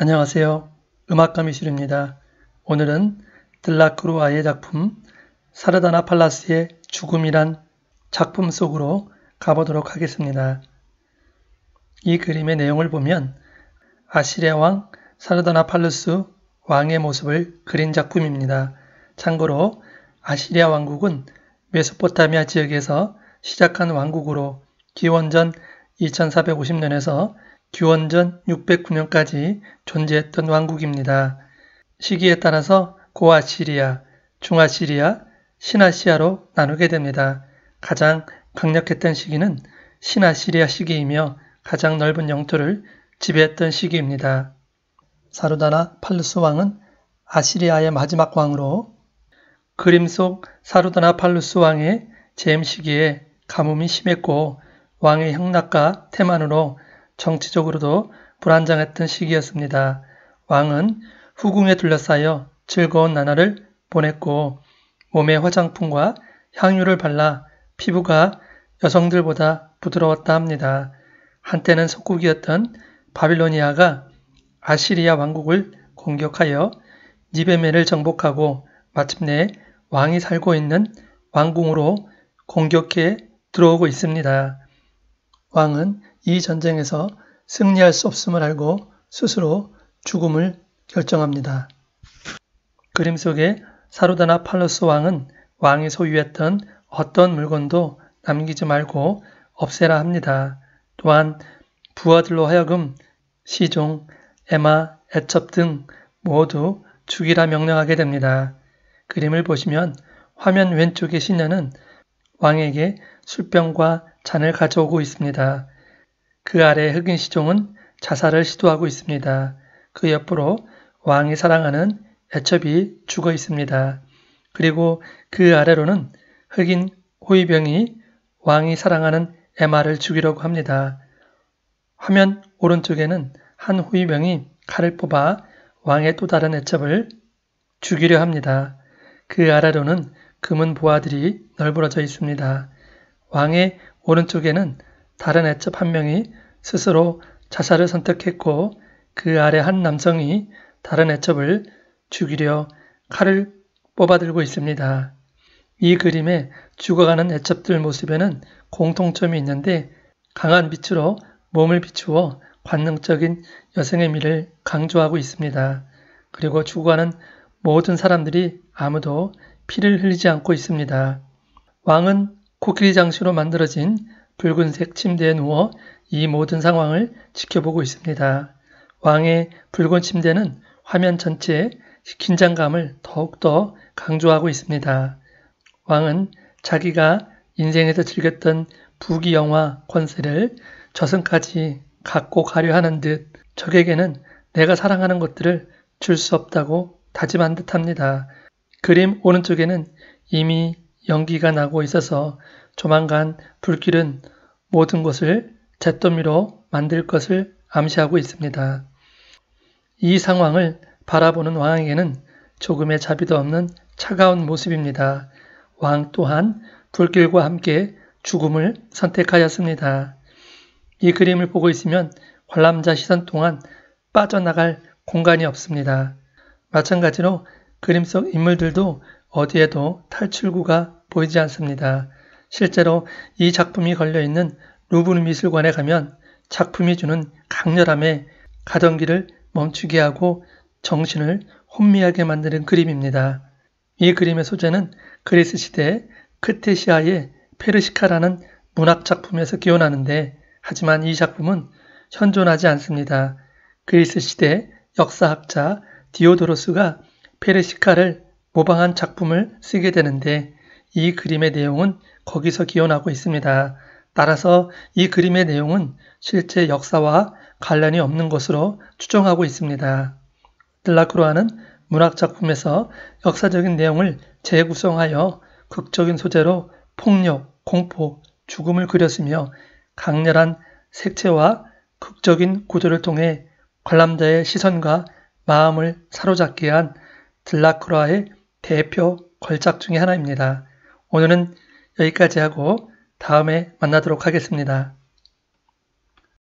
안녕하세요. 음악감이실입니다. 오늘은 들라크루아의 작품 사르다나 팔라스의 죽음이란 작품 속으로 가보도록 하겠습니다. 이 그림의 내용을 보면 아시레 왕 사르다나 팔루스 왕의 모습을 그린 작품입니다. 참고로 아시리아 왕국은 메소포타미아 지역에서 시작한 왕국으로 기원전 2450년에서 기원전 609년까지 존재했던 왕국입니다. 시기에 따라서 고아시리아, 중아시리아, 신아시아로 나누게 됩니다. 가장 강력했던 시기는 신아시리아 시기이며 가장 넓은 영토를 지배했던 시기입니다. 사루다나 팔루스 왕은 아시리아의 마지막 왕으로 그림 속 사루다나 팔루스 왕의 재임 시기에 가뭄이 심했고 왕의 형락과 태만으로 정치적으로도 불안정했던 시기였습니다. 왕은 후궁에 둘러싸여 즐거운 나날을 보냈고 몸에 화장품과 향유를 발라 피부가 여성들보다 부드러웠다 합니다. 한때는 속국이었던 바빌로니아가 아시리아 왕국을 공격하여 니베메를 정복하고 마침내 왕이 살고 있는 왕궁으로 공격해 들어오고 있습니다. 왕은 이 전쟁에서 승리할 수 없음을 알고 스스로 죽음을 결정합니다. 그림 속에 사루다나 팔로스 왕은 왕이 소유했던 어떤 물건도 남기지 말고 없애라 합니다. 또한 부하들로 하여금 시종, 에마, 애첩 등 모두 죽이라 명령하게 됩니다. 그림을 보시면 화면 왼쪽의 신녀는 왕에게 술병과 잔을 가져오고 있습니다. 그 아래 흑인 시종은 자살을 시도하고 있습니다. 그 옆으로 왕이 사랑하는 애첩이 죽어 있습니다. 그리고 그 아래로는 흑인 호위병이 왕이 사랑하는 에마를 죽이려고 합니다. 화면 오른쪽에는 한 호위병이 칼을 뽑아 왕의 또 다른 애첩을 죽이려 합니다. 그 아래로는 금은 보아들이 널브러져 있습니다. 왕의 오른쪽에는 다른 애첩 한 명이 스스로 자살을 선택했고 그 아래 한 남성이 다른 애첩을 죽이려 칼을 뽑아들고 있습니다. 이 그림에 죽어가는 애첩들 모습에는 공통점이 있는데 강한 빛으로 몸을 비추어 관능적인 여성의 미를 강조하고 있습니다. 그리고 죽어가는 모든 사람들이 아무도 피를 흘리지 않고 있습니다. 왕은 코끼리 장시로 만들어진 붉은색 침대에 누워 이 모든 상황을 지켜보고 있습니다. 왕의 붉은 침대는 화면 전체에 긴장감을 더욱더 강조하고 있습니다. 왕은 자기가 인생에서 즐겼던 부귀 영화 권세를 저승까지 갖고 가려 하는 듯 적에게는 내가 사랑하는 것들을 줄 수 없다고 다짐한 듯 합니다. 그림 오른쪽에는 이미 연기가 나고 있어서 조만간 불길은 모든 것을 잿더미로 만들 것을 암시하고 있습니다. 이 상황을 바라보는 왕에게는 조금의 자비도 없는 차가운 모습입니다. 왕 또한 불길과 함께 죽음을 선택하였습니다. 이 그림을 보고 있으면 관람자 시선 동안 빠져나갈 공간이 없습니다. 마찬가지로 그림 속 인물들도 어디에도 탈출구가 보이지 않습니다. 실제로 이 작품이 걸려있는 루브르 미술관에 가면 작품이 주는 강렬함에 가던 길을 멈추게 하고 정신을 혼미하게 만드는 그림입니다. 이 그림의 소재는 그리스 시대 의 크테시아의 페르시카라는 문학 작품에서 기원하는데 하지만 이 작품은 현존하지 않습니다. 그리스 시대 역사학자 디오도로스가 페르시카를 모방한 작품을 쓰게 되는데 이 그림의 내용은 거기서 기원하고 있습니다. 따라서 이 그림의 내용은 실제 역사와 관련이 없는 것으로 추정하고 있습니다. 델라크루아는 문학 작품에서 역사적인 내용을 재구성하여 극적인 소재로 폭력, 공포, 죽음을 그렸으며 강렬한 색채와 극적인 구조를 통해 관람자의 시선과 마음을 사로잡게 한딜라크루아의 대표 걸작 중의 하나입니다. 오늘은 여기까지 하고 다음에 만나도록 하겠습니다.